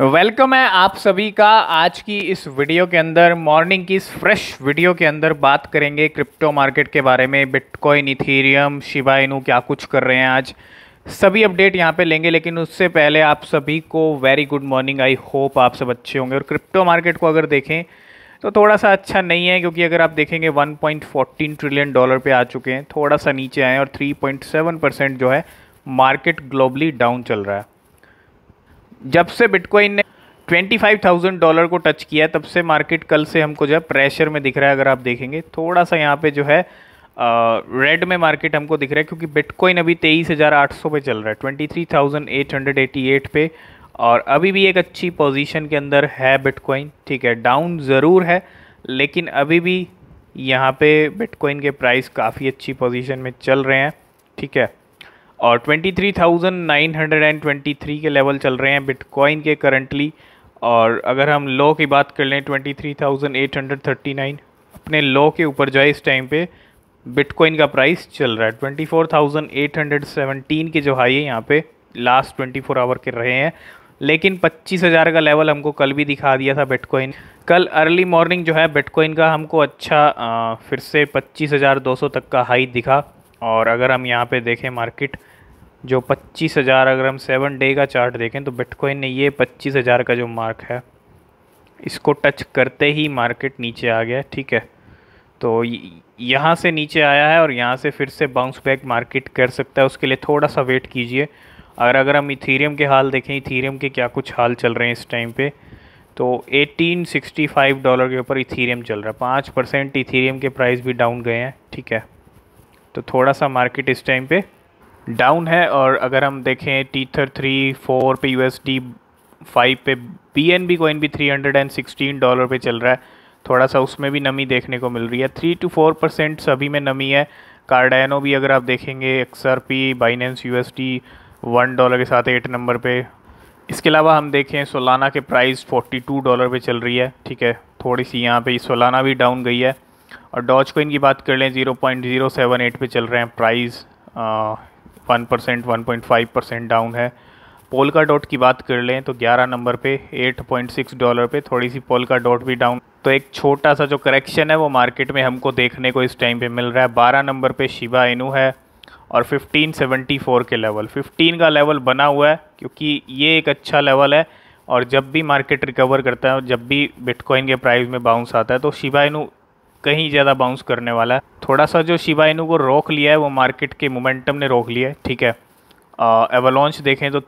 Welcome है आप सभी का आज की इस वीडियो के अंदर मॉर्निंग की इस फ्रेश वीडियो के अंदर बात करेंगे क्रिप्टो मार्केट के बारे में बिटकॉइन इथीरियम शिवाइनू क्या कुछ कर रहे हैं आज सभी अपडेट यहाँ पे लेंगे लेकिन उससे पहले आप सभी को very good morning I hope आप सब अच्छे होंगे और क्रिप्टो मार्केट को अगर देखें तो थोड़ा सा अच्छा नहीं है क्योंकि अगर आप देखेंगे 1.14 ट्रिलियन डॉलर पे आ चुके हैं थोड़ा सा नीचे आए और 3.7 परसेंट जो है मार्केट ग्लोबली डाउन चल रहा है जब से बिटकॉइन ने 25,000 डॉलर को टच किया तब से मार्केट कल से हमको जो है प्रेशर में दिख रहा है अगर आप देखेंगे थोड़ा सा यहाँ पे जो है रेड में मार्केट हमको दिख रहा है क्योंकि बिटकॉइन अभी तेईस हज़ार आठ सौ पे चल रहा है 23,888 पे और अभी भी एक अच्छी पोजीशन के अंदर है बिटकॉइन ठीक है डाउन ज़रूर है लेकिन अभी भी यहाँ पर बिटकॉइन के प्राइस काफ़ी अच्छी पोजिशन में चल रहे हैं ठीक है और 23,923 के लेवल चल रहे हैं बिटकॉइन के करंटली और अगर हम लो की बात कर लें 23,839 अपने लो के ऊपर जो है इस टाइम पे बिटकॉइन का प्राइस चल रहा है 24,817 के जो हाई है यहाँ पे लास्ट 24 आवर के रहे हैं लेकिन 25,000 का लेवल हमको कल भी दिखा दिया था बिटकॉइन कल अर्ली मॉर्निंग जो है बिटकॉइन का हमको अच्छा आ, फिर से 25,200 तक का हाई दिखा और अगर हम यहाँ पे देखें मार्केट जो पच्चीस हज़ार अगर हम सेवन डे का चार्ट देखें तो बिटकॉइन ने ये पच्चीस हज़ार का जो मार्क है इसको टच करते ही मार्केट नीचे आ गया ठीक है तो यहाँ से नीचे आया है और यहाँ से फिर से बाउंस बैक मार्केट कर सकता है उसके लिए थोड़ा सा वेट कीजिए और अगर हम इथीरियम के हाल देखें इथीरियम के क्या कुछ हाल चल रहे हैं इस टाइम पर तो 1865 डॉलर के ऊपर इथीरियम चल रहा है पाँच परसेंट इथीरियम के प्राइस भी डाउन गए हैं ठीक है तो थोड़ा सा मार्केट इस टाइम पे डाउन है और अगर हम देखें टी थर थ्री फोर पे यू एस डी फाइव पे बी एन बी कोइन भी three hundred and sixteen dollar पे चल रहा है थोड़ा सा उसमें भी नमी देखने को मिल रही है थ्री टू फोर परसेंट सभी में नमी है कार्डाइनो भी अगर आप देखेंगे X R P Binance U S D one dollar के साथ एट नंबर पे इसके अलावा हम देखें सोलाना के प्राइस फोर्टी टू डॉलर पे चल रही है ठीक है थोड़ी सी यहाँ पे सोलाना भी डाउन गई है और डॉज कोइन की बात कर लें zero point zero seven eight पर चल रहे हैं price one percent one point five percent down है पोलका डॉट की बात कर लें तो ग्यारह नंबर पे सिक्स डॉलर पे थोड़ी सी पोलका डॉट भी डाउन तो एक छोटा सा जो करेक्शन है वो मार्केट में हमको देखने को इस टाइम पे मिल रहा है बारह नंबर पे शिबा इनू है और 1574 के लेवल 15 का लेवल बना हुआ है क्योंकि ये एक अच्छा लेवल है और जब भी मार्केट रिकवर करता है जब भी बिटकॉइन के प्राइस में बाउंस आता है तो शिवा इनू कहीं ज़्यादा बाउंस करने वाला है थोड़ा सा जो शिवा इनू को रोक लिया है वो मार्केट के मोमेंटम ने रोक लिया है ठीक है एवलॉन्च देखें तो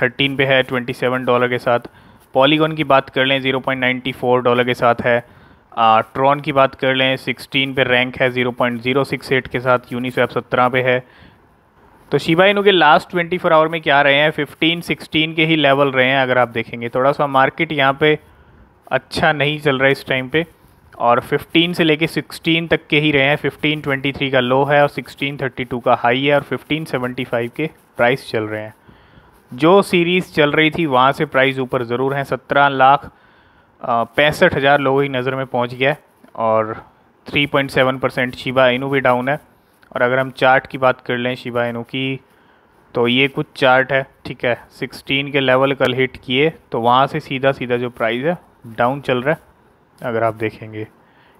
थर्टीन पे है ट्वेंटी सेवन डॉलर के साथ पॉलीगॉन की बात कर लें zero point ninety four dollar के साथ है ट्रॉन की बात कर लें सिक्सटीन पे रैंक है zero point zero six eight के साथ यूनिसेफ़ सत्रह पे है तो शिवा इनू के लास्ट ट्वेंटी फोर आवर में क्या रहे हैं फिफ्टीन सिक्सटीन के ही लेवल रहे हैं अगर आप देखेंगे थोड़ा सा मार्केट यहाँ पर अच्छा नहीं चल रहा है इस टाइम पर और 15 से लेके 16 तक के ही रहे हैं 1523 का लो है और 1632 का हाई है और 1575 के प्राइस चल रहे हैं जो सीरीज़ चल रही थी वहाँ से प्राइस ऊपर ज़रूर हैं सत्रह लाख पैंसठ हज़ार लोगों की नज़र में पहुँच गया है और 3.7 परसेंट शिबा इनू भी डाउन है और अगर हम चार्ट की बात कर लें शिबा इनू की तो ये कुछ चार्ट है ठीक है 16 के लेवल कल हिट किए तो वहाँ से सीधा सीधा जो प्राइस है डाउन चल रहा है अगर आप देखेंगे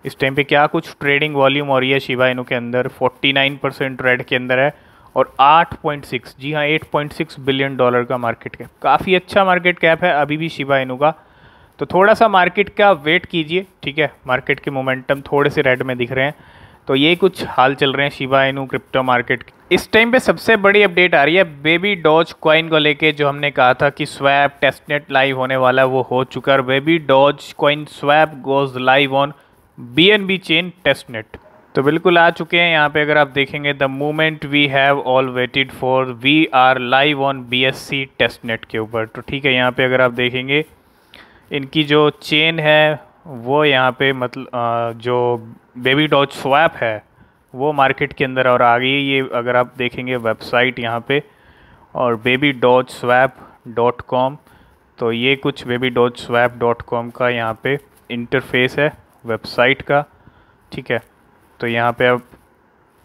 इस टाइम पे क्या कुछ ट्रेडिंग वॉल्यूम हो रही है शिवा इनू के अंदर 49 परसेंट रेड के अंदर है और 8.6 जी हाँ 8.6 बिलियन डॉलर का मार्केट कैप काफ़ी अच्छा मार्केट कैप है अभी भी शिवा इनू का तो थोड़ा सा मार्केट का वेट कीजिए ठीक है मार्केट के मोमेंटम थोड़े से रेड में दिख रहे हैं तो ये कुछ हाल चल रहे हैं शिवा इनू क्रिप्टो मार्केट इस टाइम पे सबसे बड़ी अपडेट आ रही है बेबी डॉज कॉइन को लेके जो हमने कहा था कि स्वैप टेस्टनेट लाइव होने वाला है वो हो चुका है Baby Doge coin swap goes live on B N B chain testnet तो बिल्कुल आ चुके हैं यहाँ पे अगर आप देखेंगे the moment we have all waited for we are live on B S C testnet के ऊपर तो ठीक है यहाँ पर अगर आप देखेंगे इनकी जो चेन है वो यहाँ पे मतलब जो बेबी डॉच स्वैप है वो मार्केट के अंदर और आ गई ये अगर आप देखेंगे वेबसाइट यहाँ पे और Baby Doge swap dot com तो ये कुछ Baby Doge swap dot com का यहाँ पे इंटरफेस है वेबसाइट का ठीक है तो यहाँ पे आप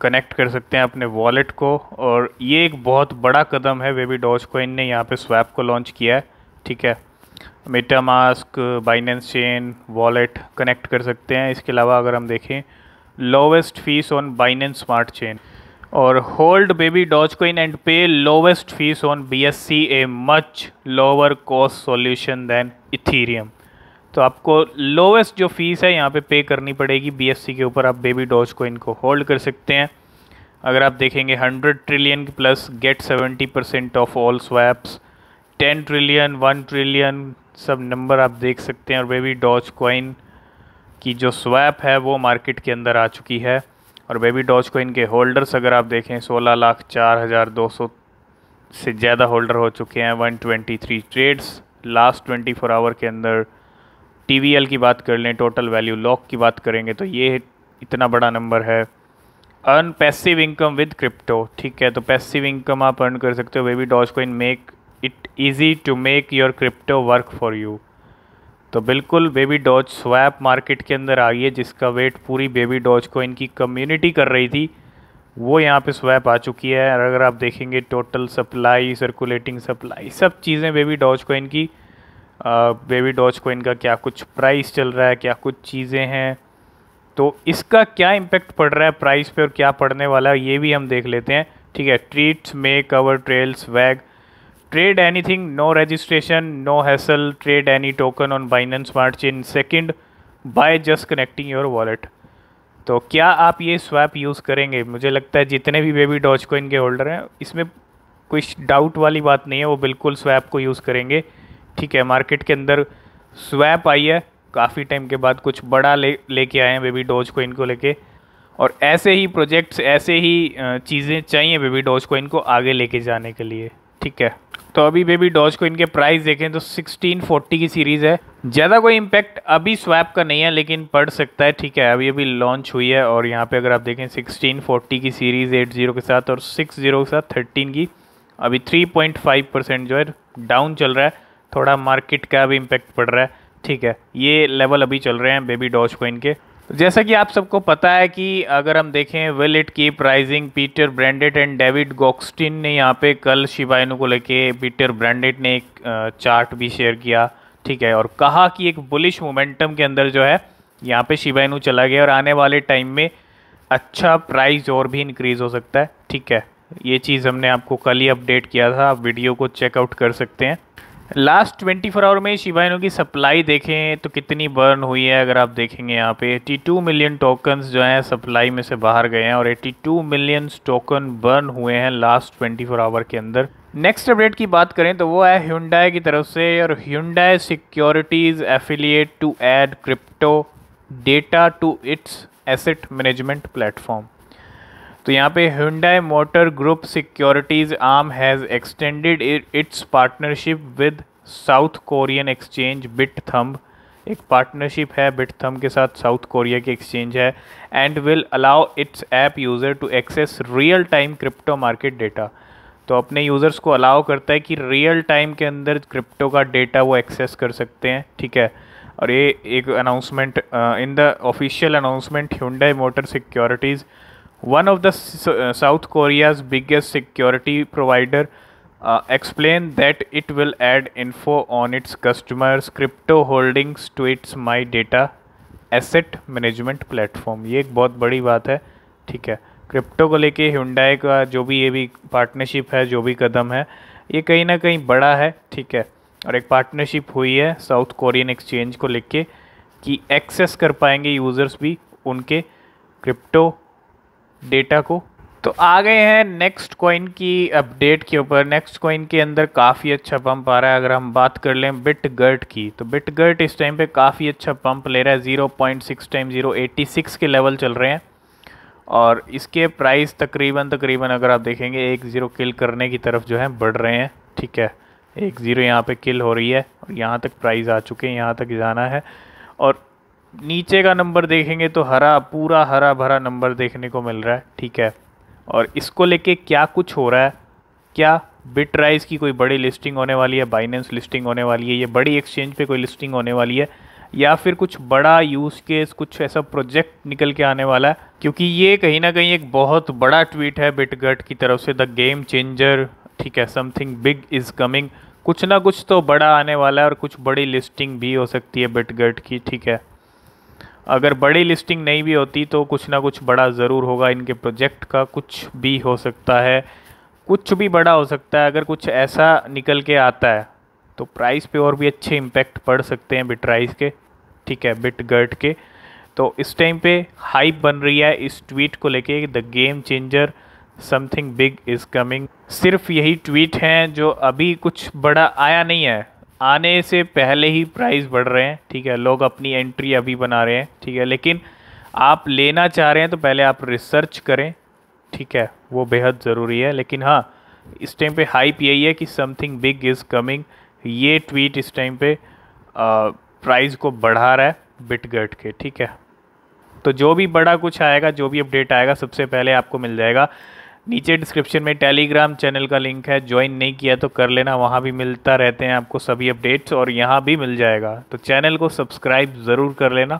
कनेक्ट कर सकते हैं अपने वॉलेट को और ये एक बहुत बड़ा कदम है बेबी डॉच कोइन ने यहाँ पे स्वैप को लॉन्च किया है ठीक है MetaMask Binance chain wallet connect कर सकते हैं इसके अलावा अगर हम देखें lowest fees on Binance smart chain और hold Baby Doge coin and pay lowest fees on B S C a much lower cost solution than Ethereum तो आपको लोवेस्ट जो फीस है यहाँ पे पे करनी पड़ेगी बी एस सी के ऊपर आप बेबी डॉज कोइन को होल्ड कर सकते हैं अगर आप देखेंगे hundred trillion plus get seventy percent of all swaps ten trillion one trillion सब नंबर आप देख सकते हैं और बेबी डॉज कॉइन की जो स्वैप है वो मार्केट के अंदर आ चुकी है और बेबी डॉज कॉइन के होल्डर्स अगर आप देखें सोलह लाख चार हज़ार दो सौ से ज़्यादा होल्डर हो चुके हैं one twenty three trades last twenty four hour के अंदर टी वी एल की बात कर लें टोटल वैल्यू लॉक की बात करेंगे तो ये इतना बड़ा नंबर है earn passive income with crypto ठीक है तो पैसिव इनकम आप अर्न कर सकते हो Baby Doge coin make easy to make your crypto work for you तो बिल्कुल बेबी डॉज स्वैप मार्केट के अंदर आ गई है जिसका वेट पूरी बेबी डॉज को इनकी कम्युनिटी कर रही थी वो यहाँ पे स्वैप आ चुकी है और अगर आप देखेंगे टोटल सप्लाई सर्कुलेटिंग सप्लाई सब चीज़ें बेबी डॉज को इनकी बेबी डॉज को इनका क्या कुछ प्राइस चल रहा है क्या कुछ चीज़ें हैं तो इसका क्या इम्पेक्ट पड़ रहा है प्राइस पे और क्या पड़ने वाला है ये भी हम देख लेते हैं ठीक है treats make our trails wag anything no registration no hassle trade any token on Binance smart chain second by just connecting your wallet तो क्या आप ये स्वैप यूज़ करेंगे मुझे लगता है जितने भी बेबी डॉच को इनके होल्डर हैं इसमें कोई डाउट वाली बात नहीं है वो बिल्कुल स्वैप को यूज़ करेंगे ठीक है मार्केट के अंदर स्वैप आई है काफ़ी टाइम के बाद कुछ बड़ा ले लेके आए हैं बेबी डॉज को इनको लेके और ऐसे ही प्रोजेक्ट्स ऐसे ही चीज़ें चाहिए बेबी डॉज को इनको आगे लेके जाने के लिए ठीक है तो अभी बेबी डॉज को इनके प्राइस देखें तो 1640 की सीरीज़ है ज़्यादा कोई इम्पैक्ट अभी स्वैप का नहीं है लेकिन पड़ सकता है ठीक है अभी अभी लॉन्च हुई है और यहाँ पे अगर आप देखें 1640 की सीरीज़ एट जीरो के साथ और सिक्स जीरो के साथ थर्टीन की अभी 3.5 परसेंट जो है डाउन चल रहा है थोड़ा मार्केट का भी इम्पैक्ट पड़ रहा है ठीक है ये लेवल अभी चल रहे हैं बेबी डॉज कोइन के जैसा कि आप सबको पता है कि अगर हम देखें will it keep rising Peter Brandt and David Gokhshtein ने यहाँ पे कल शिवाइनो को लेके पीटर ब्रांडेड ने एक चार्ट भी शेयर किया ठीक है और कहा कि एक बुलिश मोमेंटम के अंदर जो है यहाँ पे शिवाइनो चला गया और आने वाले टाइम में अच्छा प्राइस और भी इंक्रीज़ हो सकता है ठीक है ये चीज़ हमने आपको कल ही अपडेट किया था आप वीडियो को चेकआउट कर सकते हैं लास्ट ट्वेंटी फोर आवर में शिवाइनों की सप्लाई देखें तो कितनी बर्न हुई है अगर आप देखेंगे यहाँ पे 82 मिलियन टोकन्स जो हैं सप्लाई में से बाहर गए हैं और 82 मिलियन टोकन बर्न हुए हैं लास्ट ट्वेंटी फोर आवर के अंदर नेक्स्ट अपडेट की बात करें तो वो है ह्यूंडाई की तरफ से और Hyundai Securities affiliate to add crypto data to its asset management platform तो यहाँ पे Hyundai Motor Group Securities arm has extended its partnership with South Korean exchange Bithumb एक पार्टनरशिप है बिट थम्ब के साथ साउथ कोरिया की exchange है and will allow its app user to access real time crypto market data तो अपने users को allow करता है कि रियल टाइम के अंदर क्रिप्टो का डेटा वो एक्सेस कर सकते हैं ठीक है और ये एक announcement in the official announcement Hyundai Motor Securities one of the S- uh, South Korea's biggest security provider uh, explained that it will add info on its customers' crypto holdings to its My Data asset management platform ये एक बहुत बड़ी बात है ठीक है crypto को लेके हुंडाई का जो भी ये भी पार्टनरशिप है जो भी कदम है ये कहीं ना कहीं बड़ा है ठीक है और एक पार्टनरशिप हुई है साउथ कोरियन एक्सचेंज को लेके कि एक्सेस कर पाएंगे यूज़र्स भी उनके क्रिप्टो डेटा को तो आ गए हैं नेक्स्ट कॉइन की अपडेट के ऊपर नेक्स्ट कॉइन के अंदर काफ़ी अच्छा पंप आ रहा है अगर हम बात कर लें बिट गर्ट की तो बिट गर्ट इस टाइम पे काफ़ी अच्छा पंप ले रहा है zero point six time zero eighty six के लेवल चल रहे हैं और इसके प्राइस तकरीबन तकरीबन अगर आप देखेंगे एक ज़ीरो किल करने की तरफ जो है बढ़ रहे हैं ठीक है एक ज़ीरो यहाँ पर किल हो रही है और यहाँ तक प्राइस आ चुके हैं यहाँ तक जाना है और नीचे का नंबर देखेंगे तो हरा पूरा हरा भरा नंबर देखने को मिल रहा है ठीक है और इसको लेके क्या कुछ हो रहा है क्या बिट राइज की कोई बड़ी लिस्टिंग होने वाली है बाइनेंस लिस्टिंग होने वाली है ये बड़ी एक्सचेंज पे कोई लिस्टिंग होने वाली है या फिर कुछ बड़ा यूज़ केस कुछ ऐसा प्रोजेक्ट निकल के आने वाला है क्योंकि ये कहीं ना कहीं एक बहुत बड़ा ट्वीट है बिटगट की तरफ से द गेम चेंजर ठीक है समथिंग बिग इज़ कमिंग कुछ ना कुछ तो बड़ा आने वाला है और कुछ बड़ी लिस्टिंग भी हो सकती है बिटगट की ठीक है अगर बड़ी लिस्टिंग नहीं भी होती तो कुछ ना कुछ बड़ा ज़रूर होगा इनके प्रोजेक्ट का कुछ भी हो सकता है कुछ भी बड़ा हो सकता है अगर कुछ ऐसा निकल के आता है तो प्राइस पे और भी अच्छे इम्पैक्ट पड़ सकते हैं बिटराइज के ठीक है बिट गर्ट के तो इस टाइम पे हाइप बन रही है इस ट्वीट को लेके the game changer something big is coming सिर्फ यही ट्वीट हैं जो अभी कुछ बड़ा आया नहीं है आने से पहले ही प्राइस बढ़ रहे हैं ठीक है लोग अपनी एंट्री अभी बना रहे हैं ठीक है लेकिन आप लेना चाह रहे हैं तो पहले आप रिसर्च करें ठीक है वो बेहद ज़रूरी है लेकिन हाँ इस टाइम पे हाइप यही है कि समथिंग बिग इज़ कमिंग ये ट्वीट इस टाइम पे प्राइस को बढ़ा रहा है बिटगट के ठीक है तो जो भी बड़ा कुछ आएगा जो भी अपडेट आएगा सबसे पहले आपको मिल जाएगा नीचे डिस्क्रिप्शन में टेलीग्राम चैनल का लिंक है ज्वाइन नहीं किया तो कर लेना वहाँ भी मिलता रहते हैं आपको सभी अपडेट्स और यहाँ भी मिल जाएगा तो चैनल को सब्सक्राइब ज़रूर कर लेना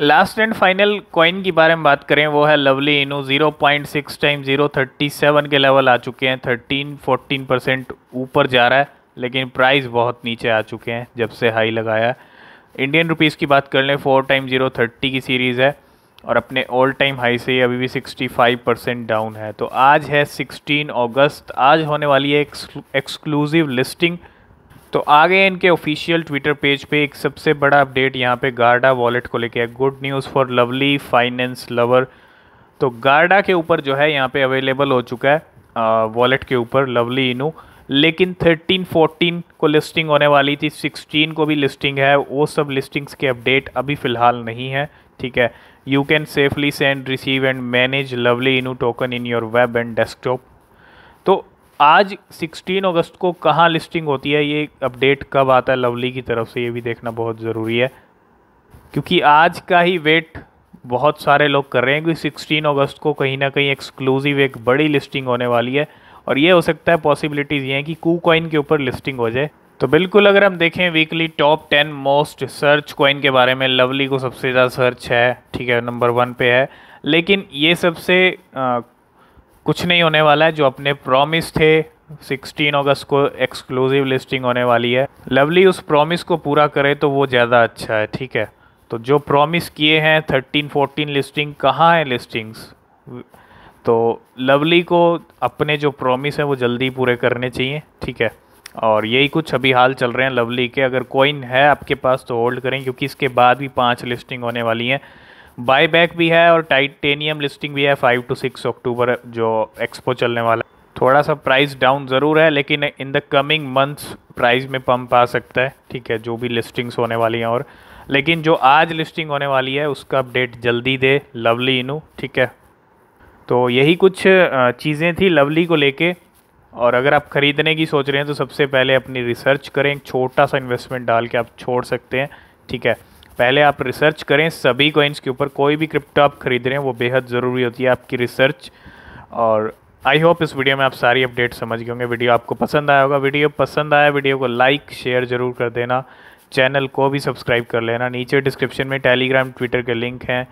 लास्ट एंड फाइनल कॉइन के बारे में बात करें वो है लवली इनो 0.6 टाइम 037 के लेवल आ चुके हैं 13 14 परसेंट ऊपर जा रहा है लेकिन प्राइस बहुत नीचे आ चुके हैं जब से हाई लगाया इंडियन रुपीज़ की बात कर लें फोर टाइम ज़ीरो थर्टी की सीरीज़ है और अपने ऑल टाइम हाई से अभी भी 65 परसेंट डाउन है तो आज है 16 अगस्त आज होने वाली है एक्सक्लूसिव लिस्टिंग तो आगे इनके ऑफिशियल ट्विटर पेज पे एक सबसे बड़ा अपडेट यहाँ पे गार्डा वॉलेट को लेके है good news for Lovely Finance lover तो गार्डा के ऊपर जो है यहाँ पे अवेलेबल हो चुका है वॉलेट के ऊपर लवली इनू लेकिन 13, 14 को लिस्टिंग होने वाली थी 16 को भी लिस्टिंग है वो सब लिस्टिंग्स के अपडेट अभी फ़िलहाल नहीं है ठीक है You can safely send, receive and manage lovely इनू token in your web and desktop. तो आज 16 अगस्त को कहाँ लिस्टिंग होती है ये अपडेट कब आता है लवली की तरफ से ये भी देखना बहुत ज़रूरी है क्योंकि आज का ही वेट बहुत सारे लोग कर रहे हैं क्योंकि 16 अगस्त को कहीं ना कहीं एक्सक्लूसिव एक बड़ी लिस्टिंग होने वाली है और ये हो सकता है पॉसिबिलिटीज़ ये हैं कि कू कॉइन के ऊपर लिस्टिंग हो जाए तो बिल्कुल अगर हम देखें weekly top ten most search coin के बारे में लवली को सबसे ज़्यादा सर्च है ठीक है नंबर वन पे है लेकिन ये सबसे आ, कुछ नहीं होने वाला है जो अपने प्रॉमिस थे 16 अगस्त को एक्सक्लूसिव लिस्टिंग होने वाली है लवली उस प्रॉमिस को पूरा करे तो वो ज़्यादा अच्छा है ठीक है तो जो प्रॉमिस किए हैं थर्टीन फोर्टीन लिस्टिंग कहाँ है लिस्टिंग्स तो लवली को अपने जो प्रॉमिस हैं वो जल्दी पूरे करने चाहिए ठीक है और यही कुछ अभी हाल चल रहे हैं लवली के अगर कोइन है आपके पास तो होल्ड करें क्योंकि इसके बाद भी पाँच लिस्टिंग होने वाली हैं बायबैक भी है और टाइटेनियम लिस्टिंग भी है फाइव टू सिक्स अक्टूबर जो एक्सपो चलने वाला है थोड़ा सा प्राइस डाउन ज़रूर है लेकिन in the coming months price में पम्प आ सकता है ठीक है जो भी लिस्टिंग्स होने वाली हैं और लेकिन जो आज लिस्टिंग होने वाली है उसका अपडेट जल्दी दे लवली इनू ठीक है तो यही कुछ चीज़ें थी लवली को लेके और अगर आप ख़रीदने की सोच रहे हैं तो सबसे पहले अपनी रिसर्च करें एक छोटा सा इन्वेस्टमेंट डाल के आप छोड़ सकते हैं ठीक है पहले आप रिसर्च करें सभी कोइंस के ऊपर कोई भी क्रिप्टो आप खरीद रहे हैं वो बेहद ज़रूरी होती है आपकी रिसर्च और आई होप इस वीडियो में आप सारी अपडेट समझ गए होंगे वीडियो आपको पसंद आया होगा वीडियो पसंद आया वीडियो को लाइक शेयर ज़रूर कर देना चैनल को भी सब्सक्राइब कर लेना नीचे डिस्क्रिप्शन में टेलीग्राम ट्विटर के लिंक हैं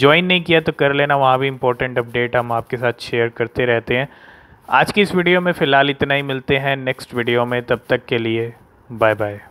ज्वाइन नहीं किया तो कर लेना वहाँ भी इंपॉर्टेंट अपडेट हम आपके साथ शेयर करते रहते हैं आज की इस वीडियो में फ़िलहाल इतना ही मिलते हैं नेक्स्ट वीडियो में तब तक के लिए बाय बाय